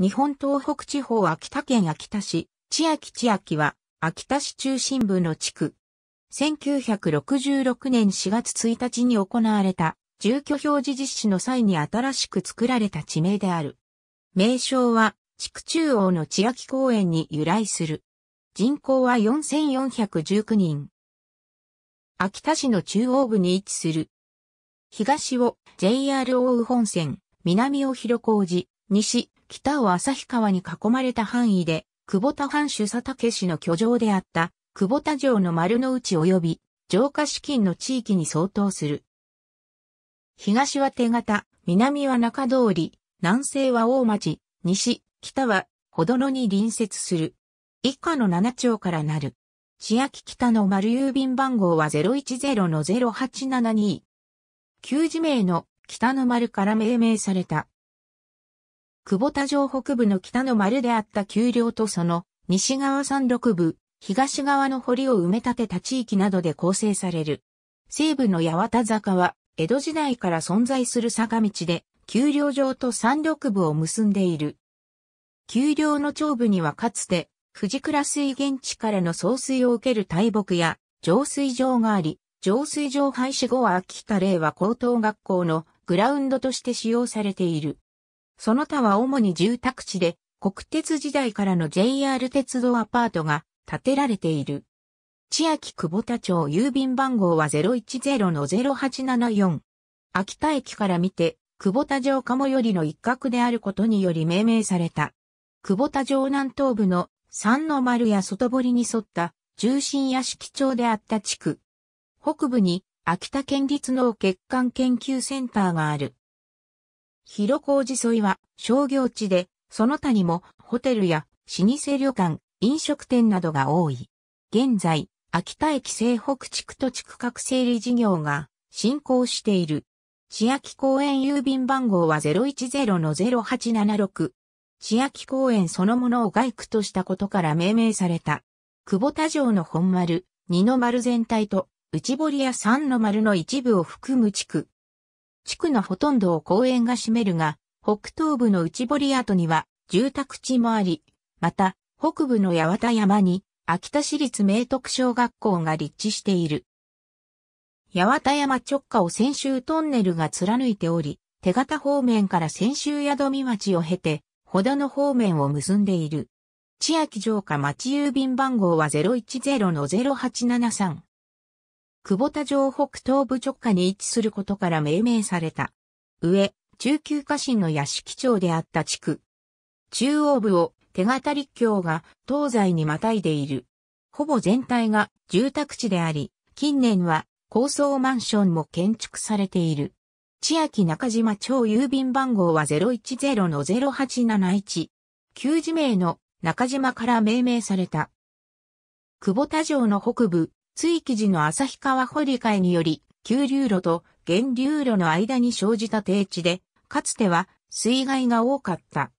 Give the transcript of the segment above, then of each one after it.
日本東北地方秋田県秋田市、千秋千秋は、秋田市中心部の地区。1966年4月1日に行われた、住居表示実施の際に新しく作られた地名である。名称は、地区中央の千秋公園に由来する。人口は4419人。秋田市の中央部に位置する。東を JR 奥羽本線、南を広小路、西北を旭川に囲まれた範囲で、久保田藩主佐竹氏の居城であった、久保田城の丸の内及び、城下資金の地域に相当する。東は手形、南は中通り、南西は大町、西、北は、ほどのに隣接する。以下の7町からなる。千秋北の丸郵便番号は010-0872。旧字名の北の丸から命名された。久保田城北部の北の丸であった丘陵とその西側山麓部、東側の堀を埋め立てた地域などで構成される。西部の八幡坂は、江戸時代から存在する坂道で、丘陵上と山麓部を結んでいる。丘陵の頂部にはかつて、藤倉水源地からの送水を受ける大木や、浄水場があり、浄水場廃止後は秋田令和高等学校のグラウンドとして使用されている。その他は主に住宅地で、国鉄時代からの JR 鉄道アパートが建てられている。千秋久保田町郵便番号は010-0874。秋田駅から見て、久保田城鴨よりの一角であることにより命名された。久保田城南東部の三の丸や外堀に沿った重心屋敷町であった地区。北部に秋田県立の血管研究センターがある。広小路沿いは商業地で、その他にもホテルや老舗旅館、飲食店などが多い。現在、秋田駅西北地区と地区各整理事業が進行している。千秋公園郵便番号は010-0876。千秋公園そのものを外区としたことから命名された。久保田城の本丸、二の丸全体と内堀や三の丸の一部を含む地区。地区のほとんどを公園が占めるが、北東部の内堀跡には住宅地もあり、また、北部の八幡山に、秋田市立明徳小学校が立地している。八幡山直下を千秋トンネルが貫いており、手形方面から千秋宿見町を経て、ほどの方面を結んでいる。千秋城下町郵便番号は010 0873。久保田城北東部直下に位置することから命名された。上、中級家臣の屋敷町であった地区。中央部を手形立教が東西にまたいでいる。ほぼ全体が住宅地であり、近年は高層マンションも建築されている。千秋中島町郵便番号は010-0871。旧字名の中島から命名された。久保田城の北部、追記時の旭川堀えにより、急流路と源流路の間に生じた低地で、かつては水害が多かった。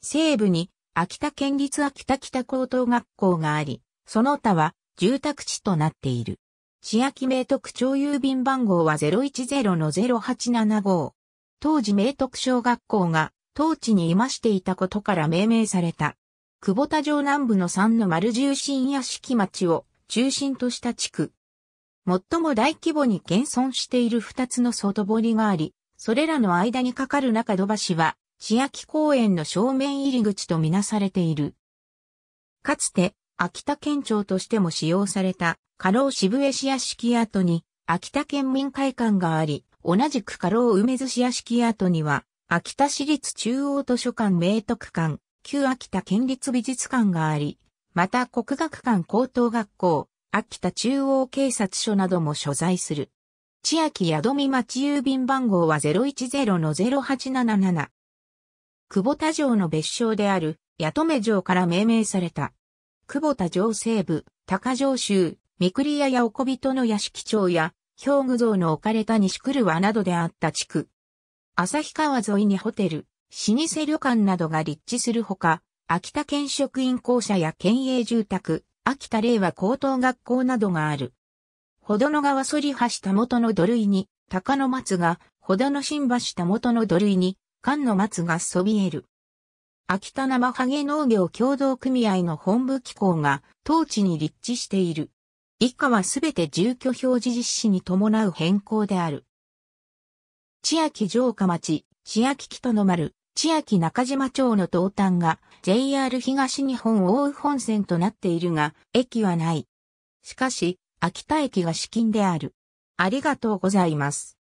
西部に秋田県立秋田北高等学校があり、その他は住宅地となっている。千秋明徳町郵便番号は010-0875。当時明徳小学校が当地にいましていたことから命名された。久保田城南部の三の丸重心屋敷町を中心とした地区。最も大規模に現存している二つの外堀があり、それらの間に架かる中戸橋は、千秋公園の正面入り口とみなされている。かつて、秋田県庁としても使用された、過労渋江市屋敷跡に、秋田県民会館があり、同じく過労梅津市屋敷跡には、秋田市立中央図書館明徳館、旧秋田県立美術館があり、また国学館高等学校、秋田中央警察署なども所在する。千秋宿見町郵便番号は010-0877。久保田城の別称である、八戸女城から命名された。久保田城西部、高城州、三栗屋やおこびとの屋敷町や、兵具像の置かれた西来和などであった地区。旭川沿いにホテル、老舗旅館などが立地するほか、秋田県職員校舎や県営住宅、秋田令和高等学校などがある。ほどの川反橋たもとの土塁に、鷹の松が、ほどの新橋たもとの土塁に、菅の松がそびえる。秋田生ハゲ農業協同組合の本部機構が、当地に立地している。以下はすべて住居表示実施に伴う変更である。千秋城下町、千秋北の丸、千秋中島町の東端が JR 東日本大宇本線となっているが、駅はない。しかし、秋田駅が至近である。ありがとうございます。